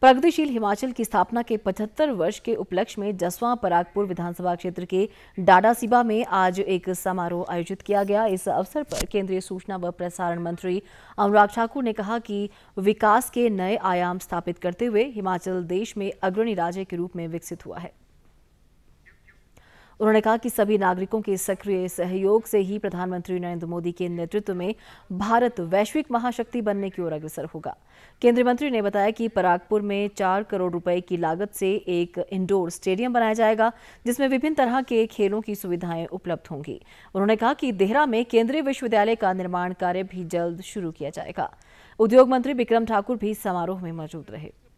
प्रगतिशील हिमाचल की स्थापना के 75 वर्ष के उपलक्ष्य में जसवां परागपुर विधानसभा क्षेत्र के डाडासिबा में आज एक समारोह आयोजित किया गया इस अवसर पर केंद्रीय सूचना व प्रसारण मंत्री अनुराग ठाकुर ने कहा कि विकास के नए आयाम स्थापित करते हुए हिमाचल देश में अग्रणी राज्य के रूप में विकसित हुआ है उन्होंने कहा कि सभी नागरिकों के सक्रिय सहयोग से ही प्रधानमंत्री नरेंद्र मोदी के नेतृत्व में भारत वैश्विक महाशक्ति बनने की ओर अग्रसर होगा केंद्रीय मंत्री ने बताया कि परागपुर में चार करोड़ रुपए की लागत से एक इंडोर स्टेडियम बनाया जाएगा जिसमें विभिन्न तरह के खेलों की सुविधाएं उपलब्ध होंगी उन्होंने कहा कि देहरा में केंद्रीय विश्वविद्यालय का निर्माण कार्य भी जल्द शुरू किया जाएगा उद्योग मंत्री बिक्रम ठाकुर भी समारोह में मौजूद रहे